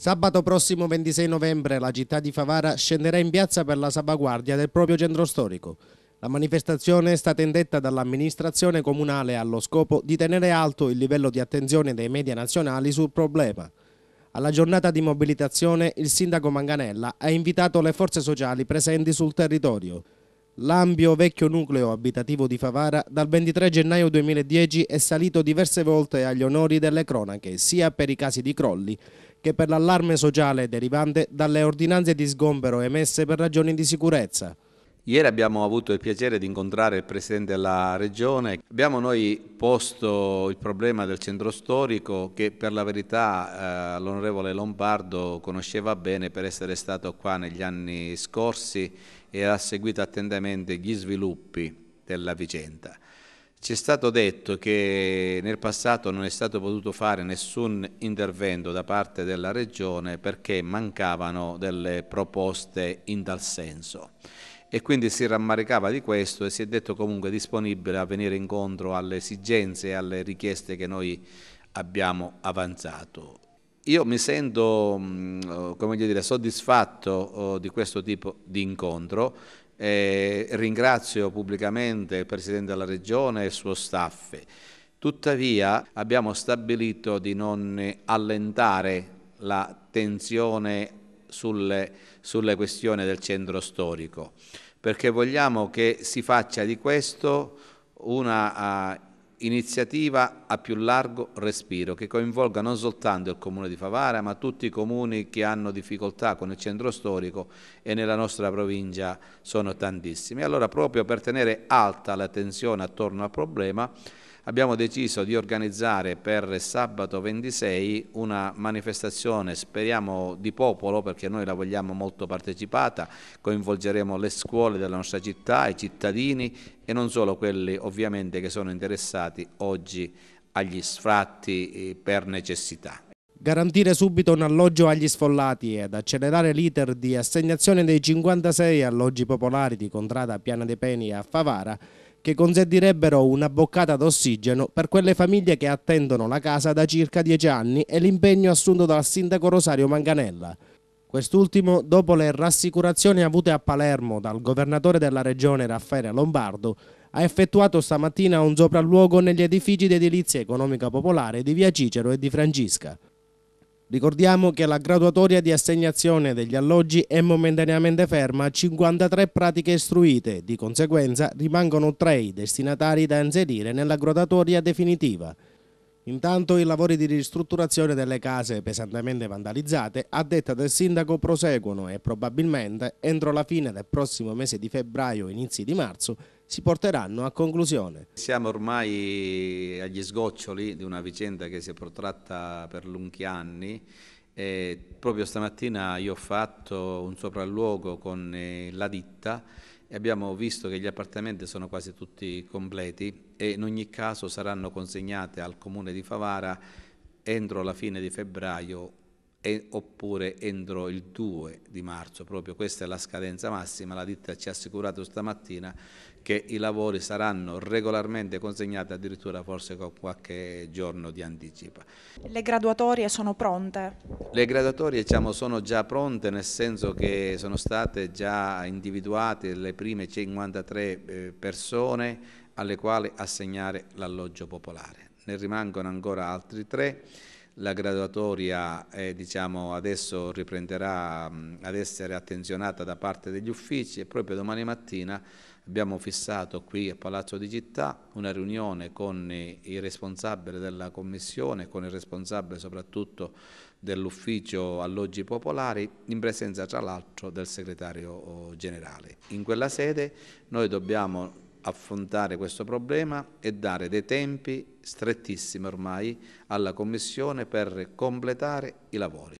Sabato prossimo 26 novembre la città di Favara scenderà in piazza per la salvaguardia del proprio centro storico. La manifestazione è stata indetta dall'amministrazione comunale allo scopo di tenere alto il livello di attenzione dei media nazionali sul problema. Alla giornata di mobilitazione il sindaco Manganella ha invitato le forze sociali presenti sul territorio. L'ambio vecchio nucleo abitativo di Favara dal 23 gennaio 2010 è salito diverse volte agli onori delle cronache, sia per i casi di crolli, che per l'allarme sociale derivante dalle ordinanze di sgombero emesse per ragioni di sicurezza. Ieri abbiamo avuto il piacere di incontrare il Presidente della Regione. Abbiamo noi posto il problema del centro storico che per la verità eh, l'onorevole Lombardo conosceva bene per essere stato qua negli anni scorsi e ha seguito attentamente gli sviluppi della vicenda. Ci è stato detto che nel passato non è stato potuto fare nessun intervento da parte della Regione perché mancavano delle proposte in tal senso e quindi si rammaricava di questo e si è detto comunque disponibile a venire incontro alle esigenze e alle richieste che noi abbiamo avanzato. Io mi sento mm, dire, soddisfatto oh, di questo tipo di incontro eh, ringrazio pubblicamente il Presidente della Regione e il suo staff. Tuttavia abbiamo stabilito di non allentare la tensione sulle, sulle questioni del centro storico, perché vogliamo che si faccia di questo una uh, iniziativa a più largo respiro che coinvolga non soltanto il comune di Favara ma tutti i comuni che hanno difficoltà con il centro storico e nella nostra provincia sono tantissimi. Allora proprio per tenere alta la tensione attorno al problema abbiamo deciso di organizzare per sabato 26 una manifestazione, speriamo di popolo, perché noi la vogliamo molto partecipata, coinvolgeremo le scuole della nostra città, i cittadini e non solo quelli ovviamente che sono interessati oggi agli sfratti eh, per necessità. Garantire subito un alloggio agli sfollati ed accelerare l'iter di assegnazione dei 56 alloggi popolari di Contrada Piana dei Peni a Favara che consentirebbero una boccata d'ossigeno per quelle famiglie che attendono la casa da circa dieci anni e l'impegno assunto dal sindaco Rosario Manganella. Quest'ultimo, dopo le rassicurazioni avute a Palermo dal governatore della regione Raffaele Lombardo, ha effettuato stamattina un sopralluogo negli edifici di edilizia economica popolare di Via Cicero e di Francisca. Ricordiamo che la graduatoria di assegnazione degli alloggi è momentaneamente ferma a 53 pratiche istruite, di conseguenza rimangono 3 i destinatari da inserire nella graduatoria definitiva. Intanto i lavori di ristrutturazione delle case pesantemente vandalizzate, a detta del sindaco, proseguono e probabilmente entro la fine del prossimo mese di febbraio inizi di marzo si porteranno a conclusione. Siamo ormai agli sgoccioli di una vicenda che si è protratta per lunghi anni e proprio stamattina io ho fatto un sopralluogo con eh, la ditta e abbiamo visto che gli appartamenti sono quasi tutti completi e in ogni caso saranno consegnate al comune di Favara entro la fine di febbraio e, oppure entro il 2 di marzo, proprio questa è la scadenza massima, la ditta ci ha assicurato stamattina che i lavori saranno regolarmente consegnati addirittura forse con qualche giorno di anticipo. Le graduatorie sono pronte? Le graduatorie diciamo, sono già pronte nel senso che sono state già individuate le prime 53 eh, persone alle quali assegnare l'alloggio popolare, ne rimangono ancora altri tre la graduatoria eh, diciamo, adesso riprenderà mh, mm, ad essere attenzionata da parte degli uffici e proprio domani mattina abbiamo fissato qui a Palazzo di Città una riunione con i responsabili della commissione, con il responsabile soprattutto dell'ufficio alloggi popolari in presenza tra l'altro del segretario oh, generale. In quella sede noi dobbiamo affrontare questo problema e dare dei tempi strettissimi ormai alla Commissione per completare i lavori.